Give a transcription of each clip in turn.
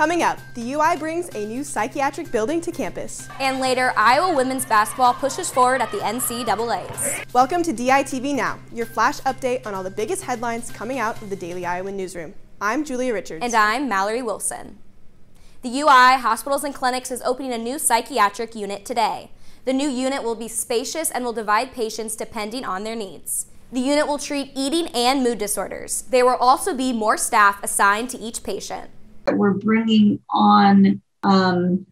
Coming up, the UI brings a new psychiatric building to campus. And later, Iowa women's basketball pushes forward at the NCAAs. Welcome to DITV Now, your flash update on all the biggest headlines coming out of the Daily Iowan newsroom. I'm Julia Richards. And I'm Mallory Wilson. The UI Hospitals and Clinics is opening a new psychiatric unit today. The new unit will be spacious and will divide patients depending on their needs. The unit will treat eating and mood disorders. There will also be more staff assigned to each patient that we're bringing on um,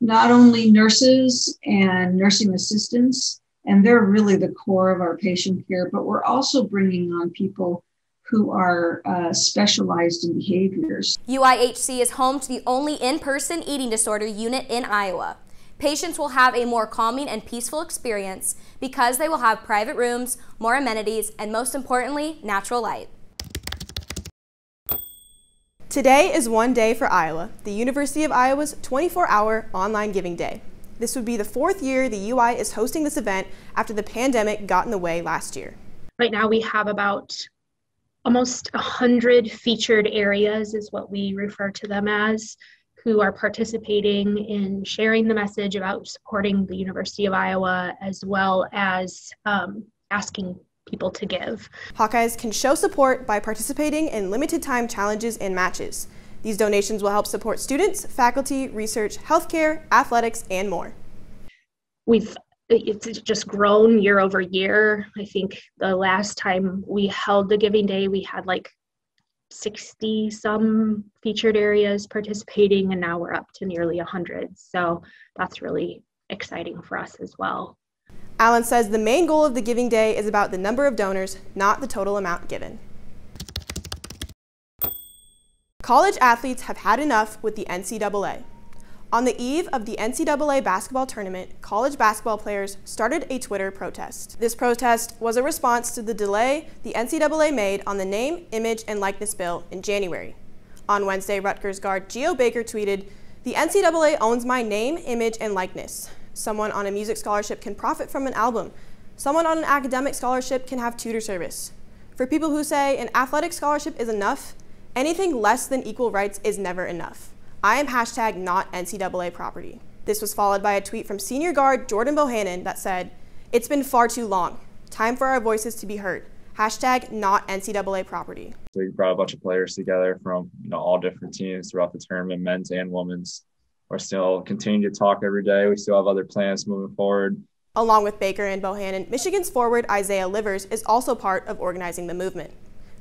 not only nurses and nursing assistants, and they're really the core of our patient care, but we're also bringing on people who are uh, specialized in behaviors. UIHC is home to the only in person eating disorder unit in Iowa. Patients will have a more calming and peaceful experience because they will have private rooms, more amenities, and most importantly, natural light. Today is one day for Iowa, the University of Iowa's 24-hour online giving day. This would be the fourth year the UI is hosting this event after the pandemic got in the way last year. Right now we have about almost 100 featured areas is what we refer to them as who are participating in sharing the message about supporting the University of Iowa as well as um, asking people to give. Hawkeyes can show support by participating in limited time challenges and matches. These donations will help support students, faculty, research, healthcare, athletics, and more. We've it's just grown year over year. I think the last time we held the Giving Day, we had like 60 some featured areas participating, and now we're up to nearly 100. So that's really exciting for us as well. Allen says the main goal of the Giving Day is about the number of donors, not the total amount given. College athletes have had enough with the NCAA. On the eve of the NCAA basketball tournament, college basketball players started a Twitter protest. This protest was a response to the delay the NCAA made on the name, image, and likeness bill in January. On Wednesday, Rutgers guard Geo Baker tweeted, The NCAA owns my name, image, and likeness. Someone on a music scholarship can profit from an album. Someone on an academic scholarship can have tutor service. For people who say an athletic scholarship is enough, anything less than equal rights is never enough. I am hashtag not NCAA property. This was followed by a tweet from senior guard Jordan Bohannon that said, It's been far too long. Time for our voices to be heard. Hashtag not NCAA property. So we brought a bunch of players together from you know, all different teams throughout the tournament, men's and women's we're still continuing to talk every day. We still have other plans moving forward. Along with Baker and Bohannon, Michigan's forward Isaiah Livers is also part of organizing the movement.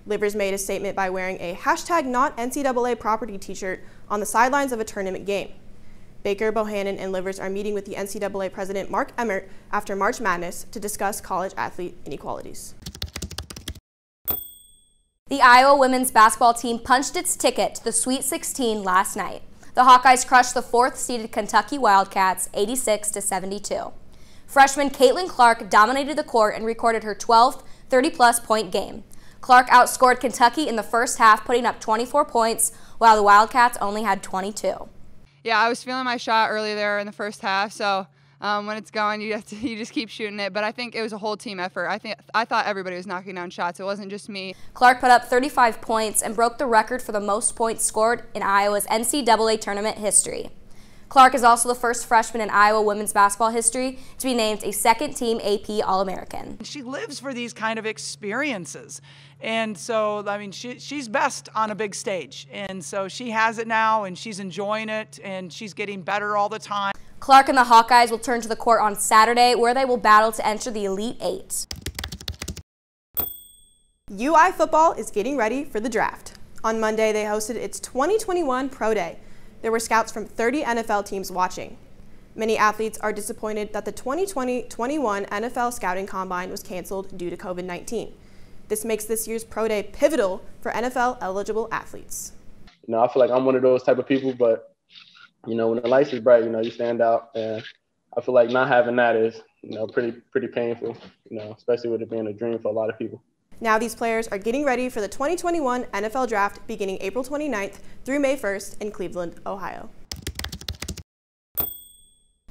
Livers made a statement by wearing a hashtag not NCAA property t-shirt on the sidelines of a tournament game. Baker, Bohannon, and Livers are meeting with the NCAA president Mark Emmert after March Madness to discuss college athlete inequalities. The Iowa women's basketball team punched its ticket to the Sweet 16 last night. The Hawkeyes crushed the fourth-seeded Kentucky Wildcats 86 to 72. Freshman Caitlin Clark dominated the court and recorded her 12th 30-plus point game. Clark outscored Kentucky in the first half, putting up 24 points, while the Wildcats only had 22. Yeah, I was feeling my shot early there in the first half, so um, when it's going, you have to you just keep shooting it. But I think it was a whole team effort. I think I thought everybody was knocking down shots. It wasn't just me. Clark put up 35 points and broke the record for the most points scored in Iowa's NCAA tournament history. Clark is also the first freshman in Iowa women's basketball history to be named a second team AP All-American. She lives for these kind of experiences. And so, I mean, she, she's best on a big stage. And so she has it now and she's enjoying it and she's getting better all the time. Clark and the Hawkeyes will turn to the court on Saturday, where they will battle to enter the Elite Eight. UI football is getting ready for the draft. On Monday, they hosted its 2021 Pro Day. There were scouts from 30 NFL teams watching. Many athletes are disappointed that the 2020-21 NFL Scouting Combine was canceled due to COVID-19. This makes this year's Pro Day pivotal for NFL eligible athletes. Now, I feel like I'm one of those type of people, but you know, when the lights is bright, you know, you stand out. And I feel like not having that is, you know, pretty pretty painful, you know, especially with it being a dream for a lot of people. Now these players are getting ready for the 2021 NFL Draft beginning April 29th through May 1st in Cleveland, Ohio.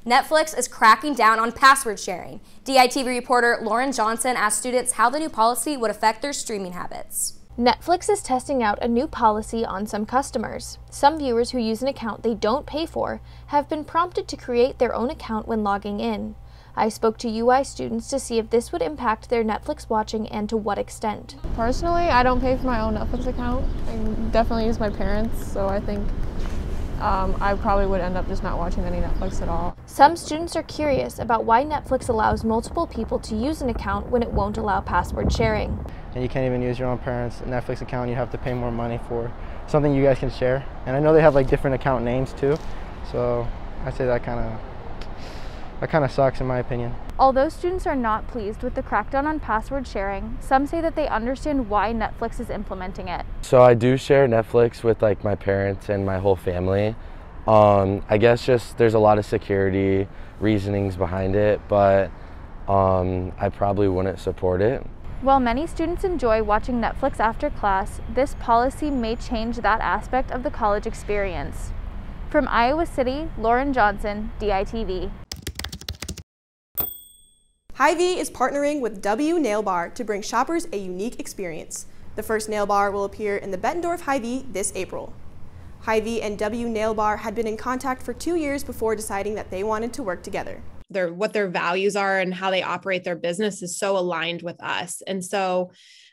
Netflix is cracking down on password sharing. DITV reporter Lauren Johnson asked students how the new policy would affect their streaming habits. Netflix is testing out a new policy on some customers. Some viewers who use an account they don't pay for have been prompted to create their own account when logging in. I spoke to UI students to see if this would impact their Netflix watching and to what extent. Personally, I don't pay for my own Netflix account. I definitely use my parents, so I think um, I probably would end up just not watching any Netflix at all. Some students are curious about why Netflix allows multiple people to use an account when it won't allow password sharing and you can't even use your own parents' Netflix account. You have to pay more money for something you guys can share. And I know they have like different account names too, so I say that kind of that kind of sucks in my opinion. Although students are not pleased with the crackdown on password sharing, some say that they understand why Netflix is implementing it. So I do share Netflix with like my parents and my whole family. Um, I guess just there's a lot of security reasonings behind it, but um, I probably wouldn't support it. While many students enjoy watching Netflix after class, this policy may change that aspect of the college experience. From Iowa City, Lauren Johnson, DITV. hy V is partnering with W Nail Bar to bring shoppers a unique experience. The first nail bar will appear in the Bettendorf hy V this April. hy V and W Nail Bar had been in contact for two years before deciding that they wanted to work together their what their values are and how they operate their business is so aligned with us and so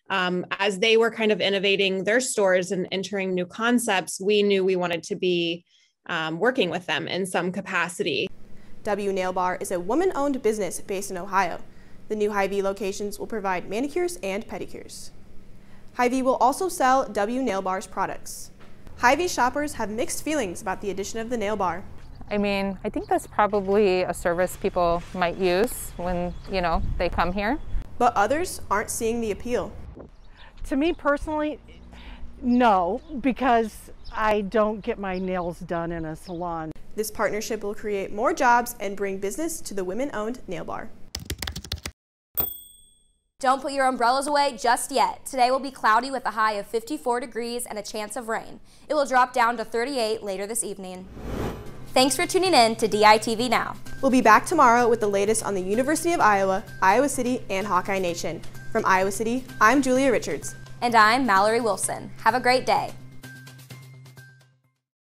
um, as they were kind of innovating their stores and entering new concepts we knew we wanted to be um, working with them in some capacity w nail bar is a woman-owned business based in ohio the new hy locations will provide manicures and pedicures hy will also sell w nail bar's products hy shoppers have mixed feelings about the addition of the nail bar I mean, I think that's probably a service people might use when, you know, they come here. But others aren't seeing the appeal. To me personally, no, because I don't get my nails done in a salon. This partnership will create more jobs and bring business to the women-owned nail bar. Don't put your umbrellas away just yet. Today will be cloudy with a high of 54 degrees and a chance of rain. It will drop down to 38 later this evening. Thanks for tuning in to DITV Now. We'll be back tomorrow with the latest on the University of Iowa, Iowa City, and Hawkeye Nation. From Iowa City, I'm Julia Richards. And I'm Mallory Wilson. Have a great day.